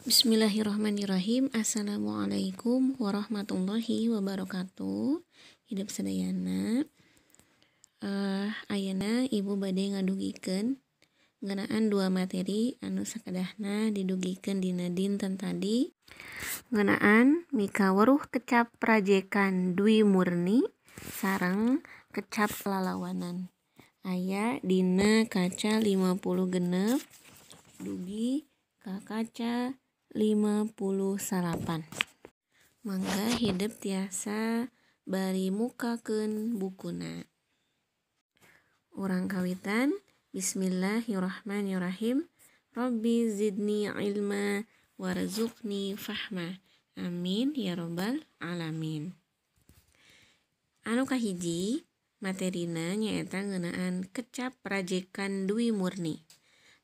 Bismillahirrahmanirrahim Assalamualaikum warahmatullahi wabarakatuh Hidup sedayana uh, eh, Ayana ibu badai ngadugikan Ngenaan dua materi anu sakadahna didugikan dina dinten tadi Ngenaan mikawaruh kecap prajekan dwi murni Sarang kecap lalawanan Ayah dina kaca 50 genep Dugi ka kaca 50 sarapan mangga hidup tiasa bari mukakeun bukuna orang kawitan Bismillahirrahmanirrahim Rabbi zidni ilma warzuqni fahma Amin ya robbal alamin Anu kahiji materina nyaeta ngeunaan kecap rajekan Dwi Murni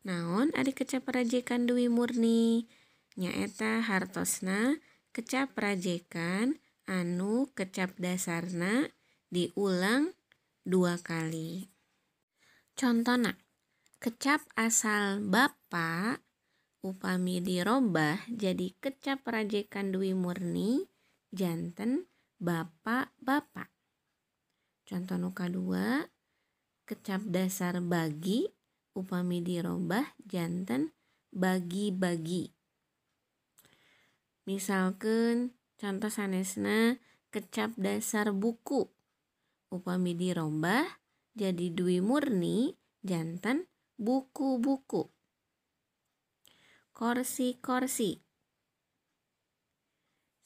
Naon adik kecap rajekan Dwi Murni? nyaeta hartosna kecap rajekan anu kecap dasarna diulang dua kali. Contohna, kecap asal bapak upami dirobah jadi kecap rajekan Dwi Murni janten bapak-bapak. Contoh nuka dua, kecap dasar bagi upami dirobah janten bagi-bagi. Misalkan contoh sanesna kecap dasar buku. Upami dirombah jadi dwi murni jantan buku-buku. Korsi-korsi.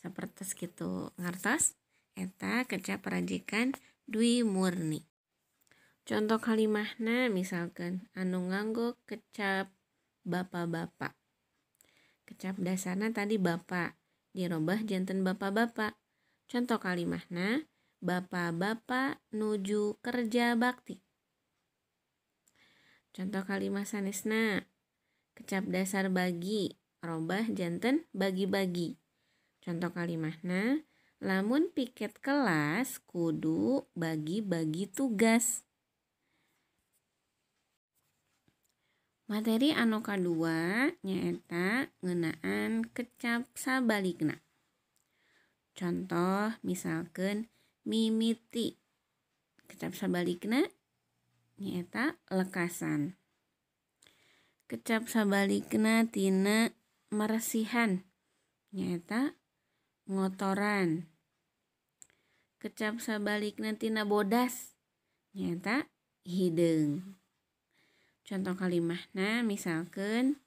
Seperti gitu ngertos eta kecap perajikan dwi murni. Contoh kalimahnya misalkan anu nganggo kecap bapak-bapak kecap dasarnya tadi bapak, dirobah jantan bapak-bapak. Contoh kalimatnya bapak-bapak nuju kerja bakti. Contoh kalimah sanesna, kecap dasar bagi, robah jantan bagi-bagi. Contoh kalimatnya lamun piket kelas kudu bagi-bagi tugas. Materi anu kedua nyaeta ngenaan kecap sabalikna. Contoh misalkan mimiti. Kecap sabalikna nyaeta lekasan. Kecap sabalikna tina meresihan nyaeta ngotoran. Kecap sabalikna tina bodas nyaeta hidung contoh kalimah nah misalkan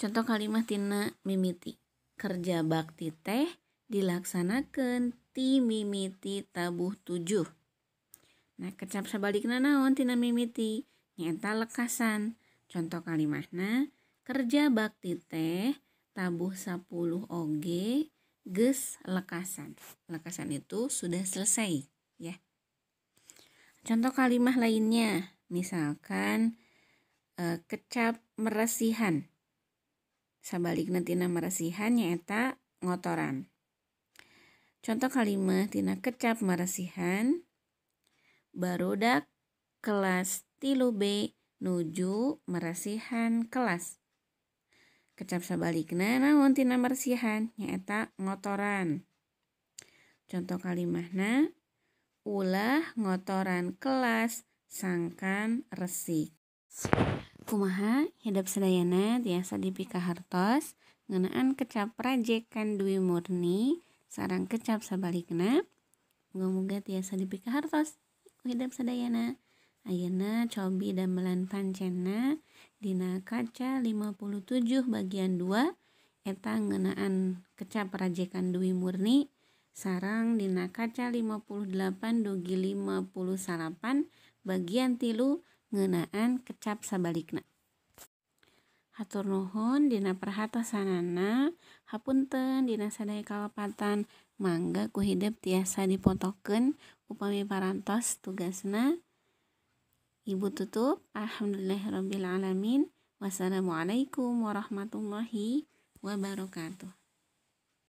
contoh kalimah tina mimiti kerja bakti teh dilaksanakan ti mimiti tabuh tujuh nah kecap sebaliknya naon tina mimiti nyata lekasan contoh nah kerja bakti teh tabuh 10 oge ges lekasan. Lekasan itu sudah selesai ya. Contoh kalimah lainnya. Misalkan e, kecap meresihan. sabalik tina meresihan nyaeta ngotoran. Contoh kalimat tina kecap meresihan barudak kelas tilu B nuju meresihan kelas. Kecap sabalikna namun tina meresihan nyaeta ngotoran. Contoh kalimatnya ulah ngotoran kelas sangkan resik. Kumaha hidup sedayana tiasa dipika hartos ngenaan kecap rajekan Dwi Murni sarang kecap sabalikna moga-moga tiasa hartos hidup sedayana Ayana cobi dan melantan pancena dina kaca 57 bagian 2 eta ngenaan kecap rajekan Dwi Murni sarang dina kaca 58 dugi puluh sarapan bagian tilu ngenaan kecap sabalikna Hatur nuhun dina perhatasanana? hapunten dina sadaya kalepatan mangga ku hidup tiasa dipotokeun upami parantos tugasna Ibu tutup alhamdulillahirabbil alamin wassalamualaikum warahmatullahi wabarakatuh